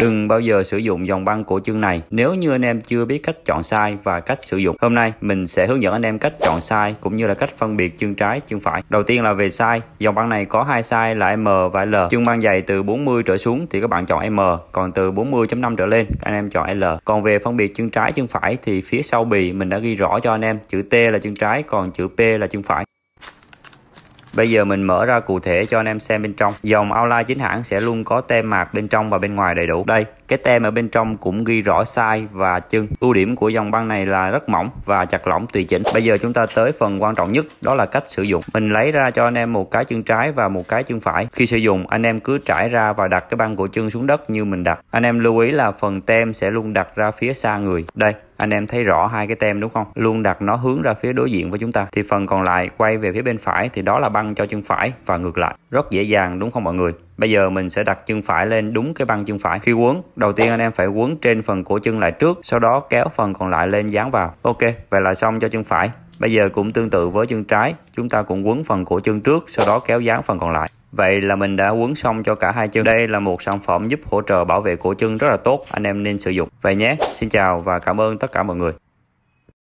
Đừng bao giờ sử dụng dòng băng của chân này nếu như anh em chưa biết cách chọn size và cách sử dụng. Hôm nay mình sẽ hướng dẫn anh em cách chọn size cũng như là cách phân biệt chân trái, chân phải. Đầu tiên là về size, dòng băng này có hai size là M và L. Chân băng dày từ 40 trở xuống thì các bạn chọn M, còn từ 40.5 trở lên anh em chọn L. Còn về phân biệt chân trái, chân phải thì phía sau bì mình đã ghi rõ cho anh em chữ T là chân trái còn chữ P là chân phải. Bây giờ mình mở ra cụ thể cho anh em xem bên trong. Dòng outline chính hãng sẽ luôn có tem mạc bên trong và bên ngoài đầy đủ. Đây, cái tem ở bên trong cũng ghi rõ size và chân. Ưu điểm của dòng băng này là rất mỏng và chặt lỏng tùy chỉnh. Bây giờ chúng ta tới phần quan trọng nhất đó là cách sử dụng. Mình lấy ra cho anh em một cái chân trái và một cái chân phải. Khi sử dụng anh em cứ trải ra và đặt cái băng của chân xuống đất như mình đặt. Anh em lưu ý là phần tem sẽ luôn đặt ra phía xa người. Đây, anh em thấy rõ hai cái tem đúng không luôn đặt nó hướng ra phía đối diện với chúng ta thì phần còn lại quay về phía bên phải thì đó là băng cho chân phải và ngược lại rất dễ dàng đúng không mọi người bây giờ mình sẽ đặt chân phải lên đúng cái băng chân phải khi quấn đầu tiên anh em phải quấn trên phần cổ chân lại trước sau đó kéo phần còn lại lên dán vào ok vậy là xong cho chân phải bây giờ cũng tương tự với chân trái chúng ta cũng quấn phần cổ chân trước sau đó kéo dán phần còn lại Vậy là mình đã quấn xong cho cả hai chân. Đây là một sản phẩm giúp hỗ trợ bảo vệ cổ chân rất là tốt, anh em nên sử dụng. Vậy nhé, xin chào và cảm ơn tất cả mọi người.